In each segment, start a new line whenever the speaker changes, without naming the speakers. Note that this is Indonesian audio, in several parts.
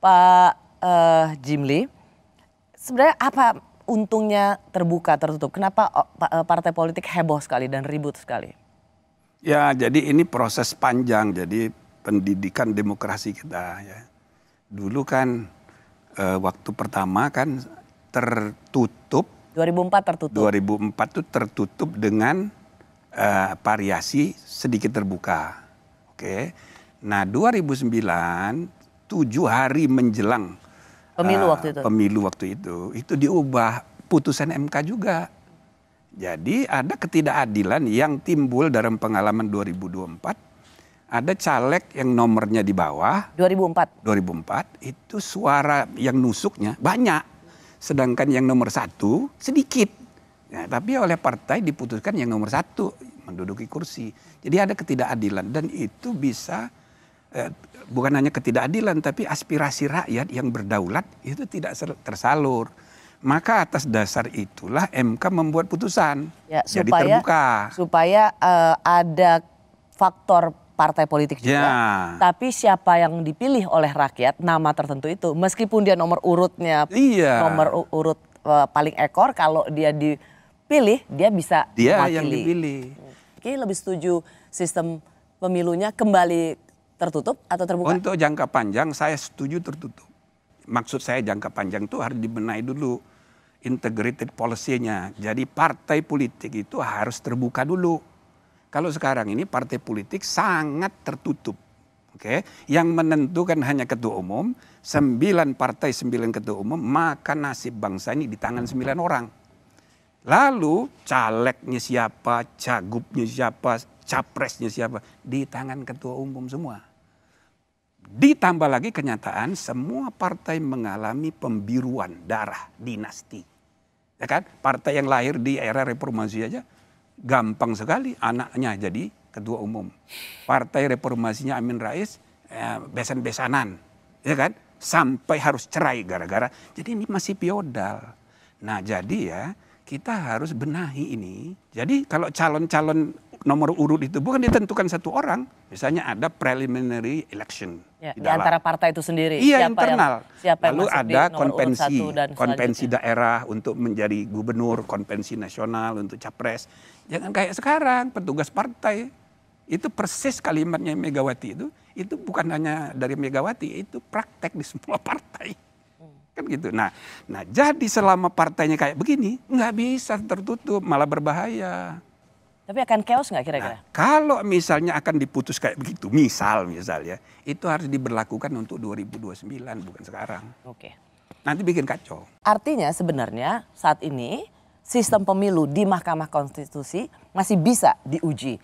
Pak uh, eh, Jimli, sebenarnya apa untungnya terbuka tertutup? Kenapa oh, eh, partai politik heboh sekali dan ribut sekali?
Ya, jadi ini proses panjang. Jadi pendidikan demokrasi kita ya. Dulu kan uh, waktu pertama kan tertutup. 2004 tertutup. 2004 itu tertutup dengan uh, variasi sedikit terbuka. Oke. Okay. Nah, 2009 tujuh hari menjelang pemilu eh, waktu itu. Pemilu waktu itu itu diubah putusan MK juga. Jadi ada ketidakadilan yang timbul dalam pengalaman 2024. Ada caleg yang nomornya di bawah
2004.
2004 itu suara yang nusuknya banyak, sedangkan yang nomor satu sedikit. Ya, tapi oleh partai diputuskan yang nomor satu menduduki kursi. Jadi ada ketidakadilan dan itu bisa Eh, bukan hanya ketidakadilan tapi aspirasi rakyat yang berdaulat itu tidak tersalur. Maka atas dasar itulah MK membuat putusan.
Ya, supaya, jadi terbuka. Supaya uh, ada faktor partai politik juga. Ya. Tapi siapa yang dipilih oleh rakyat nama tertentu itu meskipun dia nomor urutnya iya. nomor urut uh, paling ekor kalau dia dipilih dia bisa dia mewakili. yang dipilih. Oke, lebih setuju sistem pemilunya kembali tertutup atau terbuka?
Untuk jangka panjang saya setuju tertutup. Maksud saya jangka panjang itu harus dibenahi dulu integrated policy-nya. Jadi partai politik itu harus terbuka dulu. Kalau sekarang ini partai politik sangat tertutup. Oke, okay? yang menentukan hanya ketua umum, sembilan partai, sembilan ketua umum, maka nasib bangsa ini di tangan sembilan orang. Lalu calegnya siapa, cagupnya siapa, capresnya siapa, di tangan ketua umum semua. Ditambah lagi kenyataan semua partai mengalami pembiruan darah dinasti. Ya kan? Partai yang lahir di era reformasi aja gampang sekali anaknya jadi ketua umum. Partai reformasinya Amin Rais eh, besan-besanan, ya kan? Sampai harus cerai gara-gara. Jadi ini masih piodal. Nah, jadi ya kita harus benahi ini. Jadi kalau calon-calon nomor urut itu
bukan ditentukan satu orang.
Misalnya ada preliminary election. Ya, di, di antara
partai itu sendiri. Iya siapa internal. Yang, siapa Lalu yang ada konvensi, dan konvensi
daerah untuk menjadi gubernur, konvensi nasional untuk capres. Jangan kayak sekarang petugas partai itu persis kalimatnya Megawati itu. Itu bukan hanya dari Megawati, itu praktek di semua partai kan gitu. Nah, nah jadi selama partainya kayak begini nggak bisa tertutup malah berbahaya.
Tapi akan chaos nggak kira-kira? Nah,
kalau misalnya akan diputus kayak begitu, misal misalnya, itu harus diberlakukan untuk 2029 bukan sekarang. Oke. Nanti bikin kacau.
Artinya sebenarnya saat ini sistem pemilu di Mahkamah Konstitusi masih bisa diuji.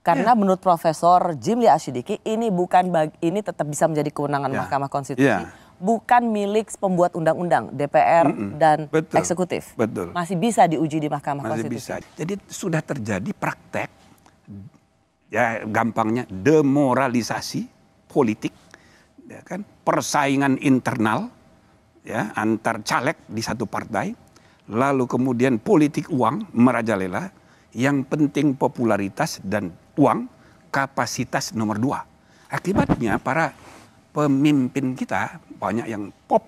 Karena yeah. menurut Profesor Jimli Asyidiki ini bukan bagi, ini tetap bisa menjadi kewenangan yeah. Mahkamah Konstitusi. Yeah bukan milik pembuat undang-undang DPR mm -mm. dan betul, eksekutif.
Betul. Masih
bisa diuji di Mahkamah Masih Konstitusi.
bisa. Jadi sudah terjadi praktek ya gampangnya demoralisasi politik ya kan persaingan internal ya antar caleg di satu partai lalu kemudian politik uang merajalela yang penting popularitas dan uang kapasitas nomor dua akibatnya para pemimpin kita banyak yang pop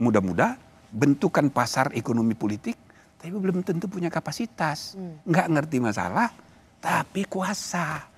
muda-muda bentukan pasar ekonomi politik tapi belum tentu punya kapasitas hmm. nggak ngerti masalah tapi kuasa